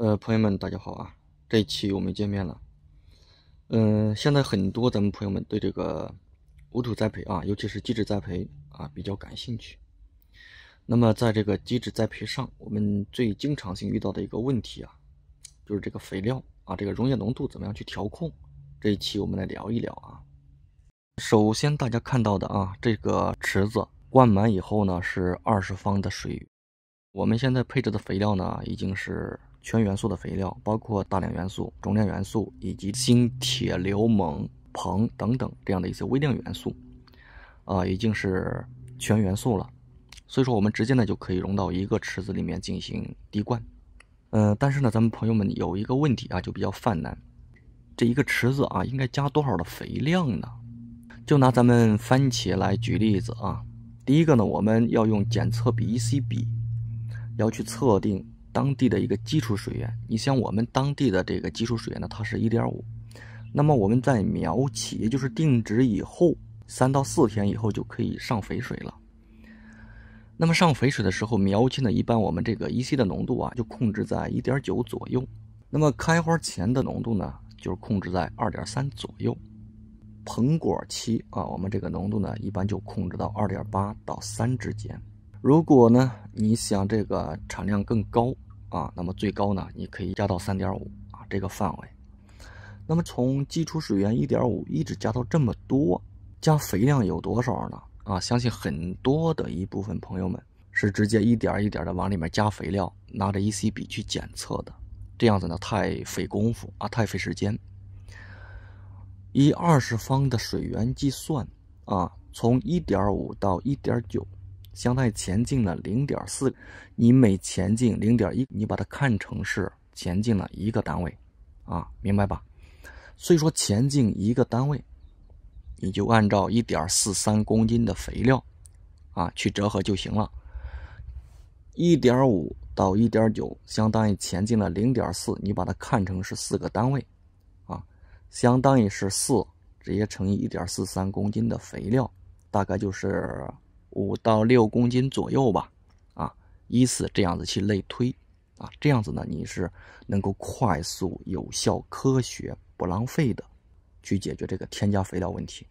呃，朋友们，大家好啊！这一期我们见面了。嗯，现在很多咱们朋友们对这个无土栽培啊，尤其是基质栽培啊，比较感兴趣。那么，在这个基质栽培上，我们最经常性遇到的一个问题啊，就是这个肥料啊，这个溶液浓度怎么样去调控？这一期我们来聊一聊啊。首先，大家看到的啊，这个池子灌满以后呢，是二十方的水。我们现在配置的肥料呢，已经是全元素的肥料，包括大量元素、中量元素以及锌、铁、硫、锰、硼等等这样的一些微量元素，啊，已经是全元素了。所以说，我们直接呢就可以融到一个池子里面进行滴灌。呃，但是呢，咱们朋友们有一个问题啊，就比较犯难：这一个池子啊，应该加多少的肥料呢？就拿咱们番茄来举例子啊。第一个呢，我们要用检测笔 EC 比要去测定当地的一个基础水源，你像我们当地的这个基础水源呢，它是一点五。那么我们在苗期，也就是定植以后三到四天以后就可以上肥水了。那么上肥水的时候，苗期呢，一般我们这个 E C 的浓度啊，就控制在一点九左右。那么开花前的浓度呢，就是控制在二点三左右。膨果期啊，我们这个浓度呢，一般就控制到二点八到三之间。如果呢，你想这个产量更高啊，那么最高呢，你可以加到三点五啊这个范围。那么从基础水源一点五一直加到这么多，加肥料有多少呢？啊，相信很多的一部分朋友们是直接一点一点的往里面加肥料，拿着 EC 笔去检测的，这样子呢太费功夫啊，太费时间。以二十方的水源计算啊，从一点五到一点九。相当于前进了零点四，你每前进零点一，你把它看成是前进了一个单位，啊，明白吧？所以说前进一个单位，你就按照一点四三公斤的肥料，啊，去折合就行了。一点五到一点九，相当于前进了零点四，你把它看成是四个单位，啊，相当于是四直接乘以一点四三公斤的肥料，大概就是。五到六公斤左右吧，啊，依次这样子去类推，啊，这样子呢，你是能够快速、有效、科学、不浪费的，去解决这个添加肥料问题。